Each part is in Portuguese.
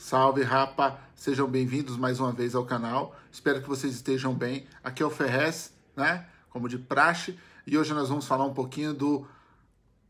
Salve, rapa! Sejam bem-vindos mais uma vez ao canal. Espero que vocês estejam bem. Aqui é o Ferrez, né? Como de praxe. E hoje nós vamos falar um pouquinho do...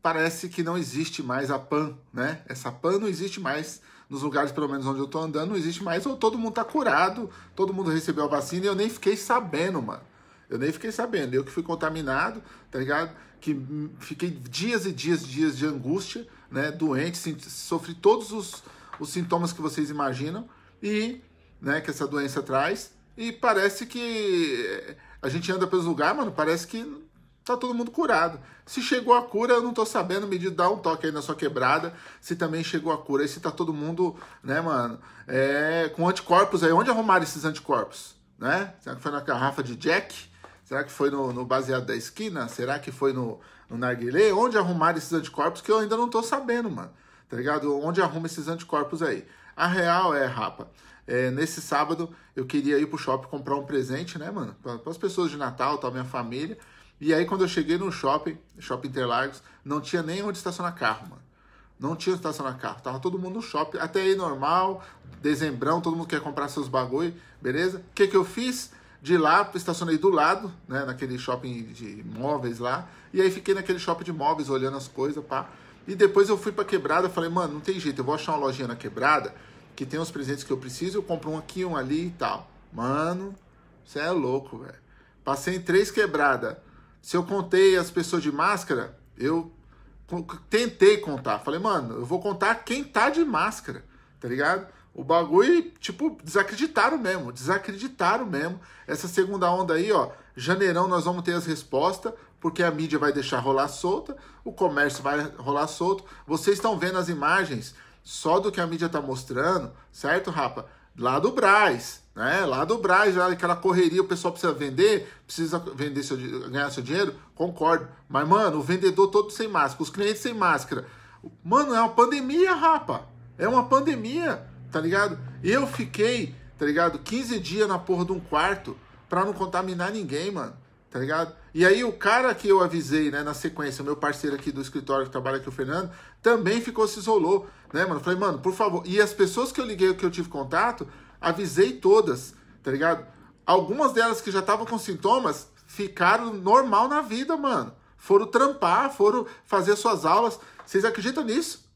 Parece que não existe mais a PAN, né? Essa PAN não existe mais nos lugares, pelo menos onde eu tô andando, não existe mais. Ou todo mundo tá curado, todo mundo recebeu a vacina e eu nem fiquei sabendo, mano. Eu nem fiquei sabendo. Eu que fui contaminado, tá ligado? Que fiquei dias e dias e dias de angústia, né? Doente, sofri todos os os sintomas que vocês imaginam e né, que essa doença traz. E parece que eh, a gente anda pelos lugares, mano, parece que tá todo mundo curado. Se chegou a cura, eu não tô sabendo, me dá um toque aí na sua quebrada, se também chegou a cura. E se tá todo mundo, né, mano, é, com anticorpos aí, onde arrumaram esses anticorpos? Né? Será que foi na garrafa de Jack? Será que foi no, no baseado da esquina? Será que foi no, no narguilé? Onde arrumaram esses anticorpos que eu ainda não tô sabendo, mano tá ligado? Onde arruma esses anticorpos aí? A real é, rapa, é, nesse sábado eu queria ir pro shopping comprar um presente, né, mano? Para as pessoas de Natal, tal, minha família. E aí quando eu cheguei no shopping, Shopping Interlagos, não tinha nem onde estacionar carro, mano. Não tinha estacionar carro, tava todo mundo no shopping, até aí normal, dezembrão, todo mundo quer comprar seus bagulho, beleza? O que que eu fiz? De lá, estacionei do lado, né, naquele shopping de móveis lá, e aí fiquei naquele shopping de móveis, olhando as coisas, pá. Pra... E depois eu fui pra quebrada, falei, mano, não tem jeito, eu vou achar uma lojinha na quebrada que tem os presentes que eu preciso, eu compro um aqui, um ali e tal. Mano, você é louco, velho. Passei em três quebradas. Se eu contei as pessoas de máscara, eu tentei contar. Falei, mano, eu vou contar quem tá de máscara, tá ligado? O bagulho, tipo, desacreditaram mesmo, desacreditaram mesmo. Essa segunda onda aí, ó, janeirão nós vamos ter as respostas, porque a mídia vai deixar rolar solta, o comércio vai rolar solto. Vocês estão vendo as imagens só do que a mídia tá mostrando, certo, rapa? Lá do Braz, né? Lá do Braz, aquela correria, o pessoal precisa vender, precisa vender seu, ganhar seu dinheiro, concordo. Mas, mano, o vendedor todo sem máscara, os clientes sem máscara. Mano, é uma pandemia, rapa. É uma pandemia tá ligado? Eu fiquei, tá ligado? 15 dias na porra de um quarto pra não contaminar ninguém, mano. Tá ligado? E aí o cara que eu avisei, né, na sequência, o meu parceiro aqui do escritório que trabalha aqui, o Fernando, também ficou, se isolou, né, mano? Falei, mano, por favor. E as pessoas que eu liguei, que eu tive contato, avisei todas, tá ligado? Algumas delas que já estavam com sintomas ficaram normal na vida, mano. Foram trampar, foram fazer suas aulas. Vocês acreditam nisso?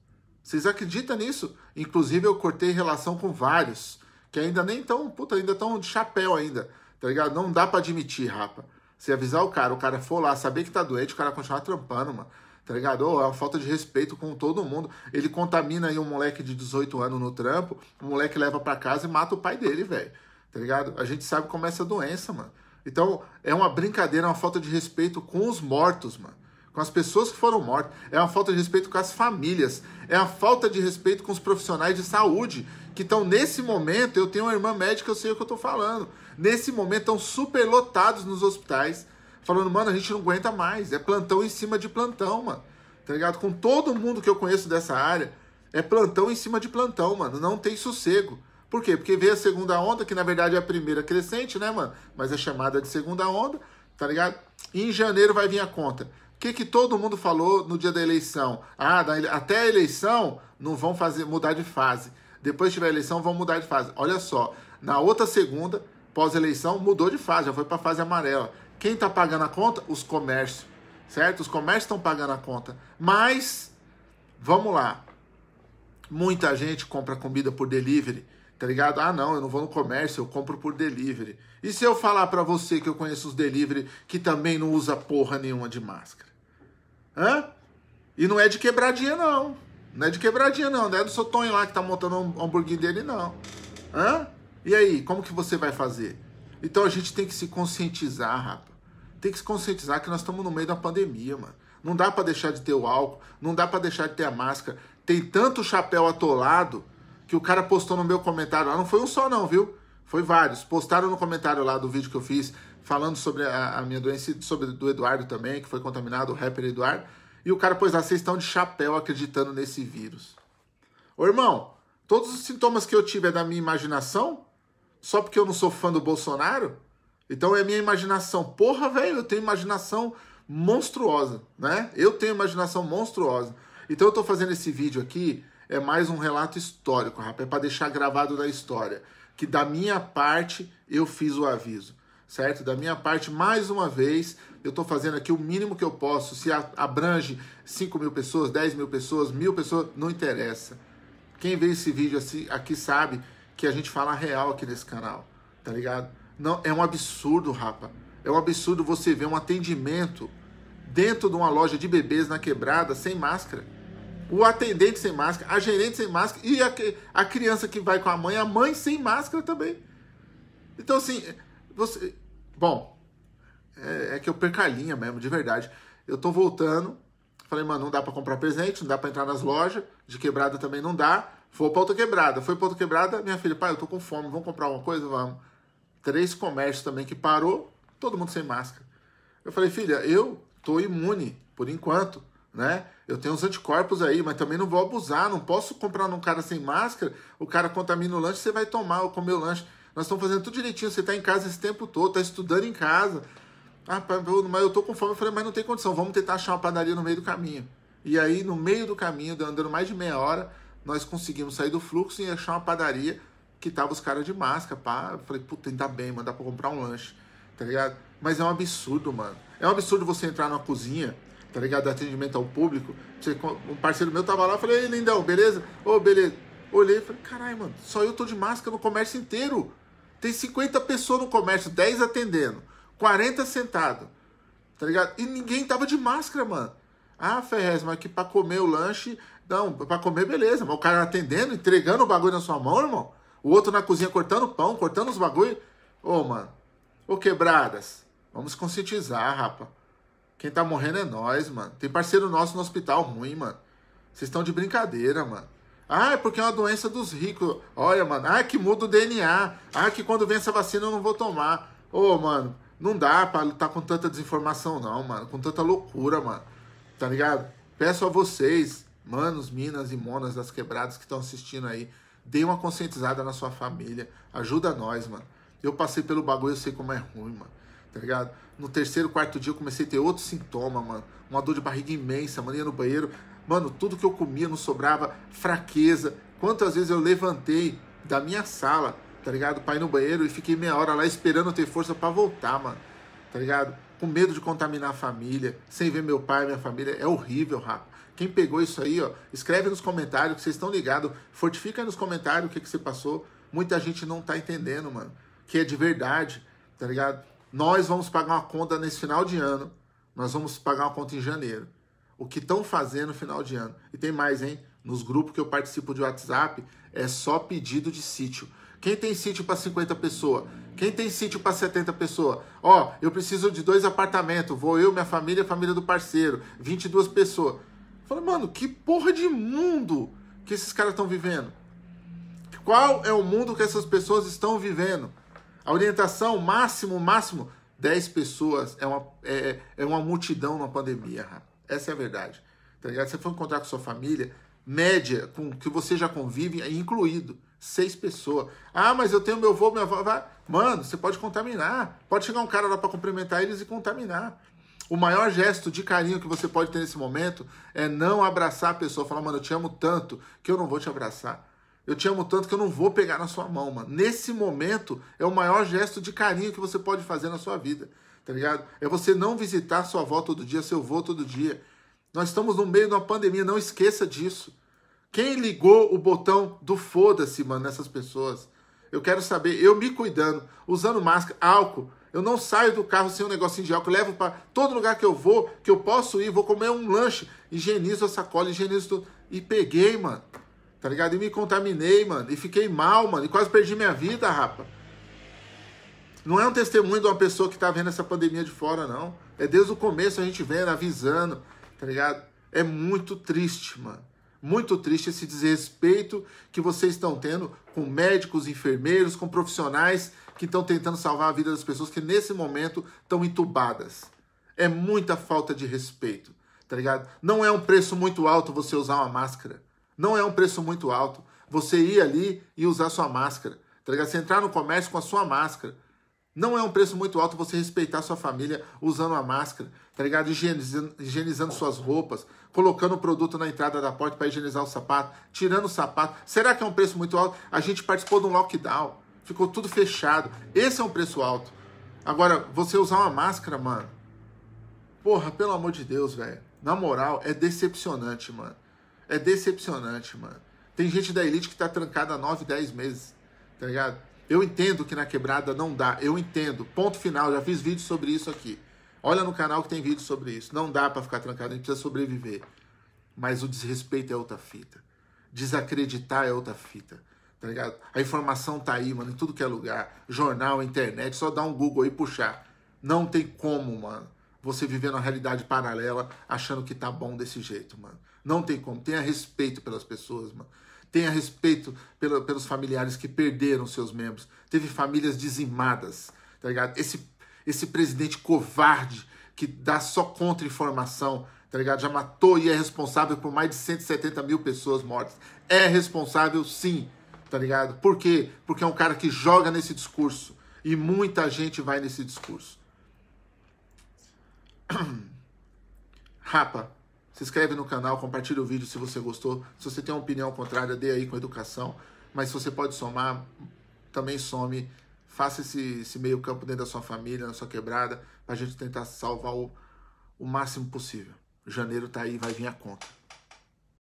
Vocês acreditam nisso? Inclusive eu cortei relação com vários que ainda nem tão, puta, ainda tão de chapéu ainda, tá ligado? Não dá para admitir, rapa. Se avisar o cara, o cara for lá, saber que tá doente, o cara continuar trampando, mano. Tá ligado? Oh, é uma falta de respeito com todo mundo. Ele contamina aí um moleque de 18 anos no trampo, o moleque leva para casa e mata o pai dele, velho. Tá ligado? A gente sabe como é essa doença, mano. Então, é uma brincadeira, uma falta de respeito com os mortos, mano com as pessoas que foram mortas, é uma falta de respeito com as famílias, é a falta de respeito com os profissionais de saúde que estão nesse momento, eu tenho uma irmã médica, eu sei o que eu estou falando. Nesse momento estão super lotados nos hospitais, falando, mano, a gente não aguenta mais, é plantão em cima de plantão, mano. Tá ligado? Com todo mundo que eu conheço dessa área, é plantão em cima de plantão, mano, não tem sossego. Por quê? Porque veio a segunda onda, que na verdade é a primeira crescente, né, mano? Mas é chamada de segunda onda, tá ligado? E em janeiro vai vir a conta. O que, que todo mundo falou no dia da eleição? Ah, até a eleição não vão fazer mudar de fase. Depois tiver eleição, vão mudar de fase. Olha só, na outra segunda, pós-eleição, mudou de fase, já foi para a fase amarela. Quem está pagando a conta? Os comércios, certo? Os comércios estão pagando a conta. Mas, vamos lá. Muita gente compra comida por delivery tá ligado? Ah, não, eu não vou no comércio, eu compro por delivery. E se eu falar para você que eu conheço os delivery que também não usa porra nenhuma de máscara? Hã? E não é de quebradinha, não. Não é de quebradinha, não. Não é do seu Tony lá que tá montando um hamburguinho dele, não. Hã? E aí, como que você vai fazer? Então a gente tem que se conscientizar, rapaz. Tem que se conscientizar que nós estamos no meio da pandemia, mano. Não dá para deixar de ter o álcool, não dá para deixar de ter a máscara. Tem tanto chapéu atolado que o cara postou no meu comentário lá. Não foi um só, não, viu? Foi vários. Postaram no comentário lá do vídeo que eu fiz falando sobre a, a minha doença, sobre do Eduardo também, que foi contaminado, o rapper Eduardo. E o cara pôs lá, vocês estão de chapéu acreditando nesse vírus. Ô irmão, todos os sintomas que eu tive é da minha imaginação? Só porque eu não sou fã do Bolsonaro? Então é minha imaginação. Porra, velho, eu tenho imaginação monstruosa, né? Eu tenho imaginação monstruosa. Então eu tô fazendo esse vídeo aqui é mais um relato histórico, rapaz, é para deixar gravado na história. Que da minha parte eu fiz o aviso, certo? Da minha parte, mais uma vez, eu estou fazendo aqui o mínimo que eu posso. Se abrange 5 mil pessoas, 10 mil pessoas, mil pessoas, não interessa. Quem vê esse vídeo assim, aqui sabe que a gente fala real aqui nesse canal, tá ligado? Não, é um absurdo, rapaz. É um absurdo você ver um atendimento dentro de uma loja de bebês na quebrada sem máscara o atendente sem máscara, a gerente sem máscara e a, a criança que vai com a mãe, a mãe sem máscara também. Então, assim, você. Bom, é, é que eu perco a linha mesmo, de verdade. Eu tô voltando. Falei, mano, não dá para comprar presente, não dá para entrar nas lojas. De quebrada também não dá. Vou pra outra quebrada. Foi pra outra quebrada, minha filha, pai, eu tô com fome, vamos comprar alguma coisa? Vamos. Três comércios também que parou, todo mundo sem máscara. Eu falei, filha, eu tô imune por enquanto né? Eu tenho os anticorpos aí, mas também não vou abusar, não posso comprar num cara sem máscara, o cara contamina o lanche, você vai tomar ou comer o lanche. Nós estamos fazendo tudo direitinho, você está em casa esse tempo todo, está estudando em casa. Ah, mas eu tô com fome. Eu falei, mas não tem condição, vamos tentar achar uma padaria no meio do caminho. E aí, no meio do caminho, andando mais de meia hora, nós conseguimos sair do fluxo e achar uma padaria que tava os caras de máscara, pá. Eu falei, puta, ainda bem, mano, dá pra comprar um lanche, tá ligado? Mas é um absurdo, mano. É um absurdo você entrar numa cozinha tá ligado? Atendimento ao público. Um parceiro meu tava lá, falei, ei, lindão, beleza? Ô, oh, beleza. Olhei e falei, caralho, mano, só eu tô de máscara no comércio inteiro. Tem 50 pessoas no comércio, 10 atendendo, 40 sentado, tá ligado? E ninguém tava de máscara, mano. Ah, Ferrez, mas aqui pra comer o lanche. Não, pra comer, beleza. Mas o cara atendendo, entregando o bagulho na sua mão, irmão. O outro na cozinha cortando pão, cortando os bagulho. Ô, oh, mano. Ô, quebradas. Vamos conscientizar, rapaz. Quem tá morrendo é nós, mano. Tem parceiro nosso no hospital ruim, mano. Vocês estão de brincadeira, mano. Ah, é porque é uma doença dos ricos. Olha, mano. Ah, que muda o DNA. Ah, que quando vem essa vacina eu não vou tomar. Ô, oh, mano, não dá pra lutar com tanta desinformação, não, mano. Com tanta loucura, mano. Tá ligado? Peço a vocês, manos, minas e monas das quebradas que estão assistindo aí, dê uma conscientizada na sua família. Ajuda nós, mano. Eu passei pelo bagulho, eu sei como é ruim, mano tá ligado? No terceiro, quarto dia eu comecei a ter outro sintoma, mano. Uma dor de barriga imensa, mania no banheiro. Mano, tudo que eu comia não sobrava, fraqueza. Quantas vezes eu levantei da minha sala, tá ligado? Pra ir no banheiro e fiquei meia hora lá esperando ter força para voltar, mano. Tá ligado? Com medo de contaminar a família, sem ver meu pai, minha família. É horrível, rapa. Quem pegou isso aí, ó, escreve nos comentários que vocês estão ligados. Fortifica nos comentários o que, que você passou. Muita gente não tá entendendo, mano. Que é de verdade, tá ligado? Nós vamos pagar uma conta nesse final de ano. Nós vamos pagar uma conta em janeiro. O que estão fazendo no final de ano. E tem mais, hein? Nos grupos que eu participo de WhatsApp, é só pedido de sítio. Quem tem sítio para 50 pessoas? Quem tem sítio para 70 pessoas? Ó, eu preciso de dois apartamentos. Vou eu, minha família, a família do parceiro. 22 pessoas. Fala, mano, que porra de mundo que esses caras estão vivendo? Qual é o mundo que essas pessoas estão vivendo? A orientação máximo, máximo, 10 pessoas é uma, é, é uma multidão na pandemia, Essa é a verdade. Tá ligado? Você for encontrar com sua família, média, com que você já convive, é incluído. Seis pessoas. Ah, mas eu tenho meu avô, minha avó. Vai. Mano, você pode contaminar. Pode chegar um cara lá para cumprimentar eles e contaminar. O maior gesto de carinho que você pode ter nesse momento é não abraçar a pessoa. Falar, mano, eu te amo tanto que eu não vou te abraçar. Eu te amo tanto que eu não vou pegar na sua mão, mano. Nesse momento é o maior gesto de carinho que você pode fazer na sua vida, tá ligado? É você não visitar sua avó todo dia, seu avô todo dia. Nós estamos no meio de uma pandemia, não esqueça disso. Quem ligou o botão do foda-se, mano, nessas pessoas? Eu quero saber, eu me cuidando, usando máscara, álcool. Eu não saio do carro sem um negocinho de álcool. Levo para todo lugar que eu vou, que eu posso ir, vou comer um lanche, higienizo a sacola, higienizo tudo. E peguei, mano. Tá ligado? E me contaminei, mano. E fiquei mal, mano. E quase perdi minha vida, rapa. Não é um testemunho de uma pessoa que tá vendo essa pandemia de fora, não. É desde o começo a gente vendo, avisando, tá ligado? É muito triste, mano. Muito triste esse desrespeito que vocês estão tendo com médicos, enfermeiros, com profissionais que estão tentando salvar a vida das pessoas que nesse momento estão entubadas. É muita falta de respeito, tá ligado? Não é um preço muito alto você usar uma máscara. Não é um preço muito alto. Você ir ali e usar sua máscara. Tá ligado? Você entrar no comércio com a sua máscara. Não é um preço muito alto você respeitar sua família usando a máscara, tá ligado? Higienizando, higienizando suas roupas, colocando o produto na entrada da porta para higienizar o sapato, tirando o sapato. Será que é um preço muito alto? A gente participou de um lockdown, ficou tudo fechado. Esse é um preço alto. Agora, você usar uma máscara, mano. Porra, pelo amor de Deus, velho. Na moral, é decepcionante, mano. É decepcionante, mano. Tem gente da elite que tá trancada há 9, 10 meses, tá ligado? Eu entendo que na quebrada não dá, eu entendo. Ponto final, já fiz vídeo sobre isso aqui. Olha no canal que tem vídeo sobre isso. Não dá para ficar trancado, a gente precisa sobreviver. Mas o desrespeito é outra fita. Desacreditar é outra fita. Tá ligado? A informação tá aí, mano, em tudo que é lugar. Jornal, internet, só dá um Google aí e puxar. Não tem como, mano, você viver numa realidade paralela achando que tá bom desse jeito, mano. Não tem como. Tenha respeito pelas pessoas, mano. Tenha respeito pela, pelos familiares que perderam seus membros. Teve famílias dizimadas, tá ligado? Esse, esse presidente covarde que dá só contra-informação, tá ligado? Já matou e é responsável por mais de 170 mil pessoas mortas. É responsável, sim, tá ligado? Por quê? Porque é um cara que joga nesse discurso. E muita gente vai nesse discurso. Rapa, se inscreve no canal, compartilha o vídeo se você gostou. Se você tem uma opinião contrária, dê aí com educação. Mas se você pode somar, também some. Faça esse, esse meio campo dentro da sua família, na sua quebrada, pra a gente tentar salvar o, o máximo possível. Janeiro tá aí, vai vir a conta.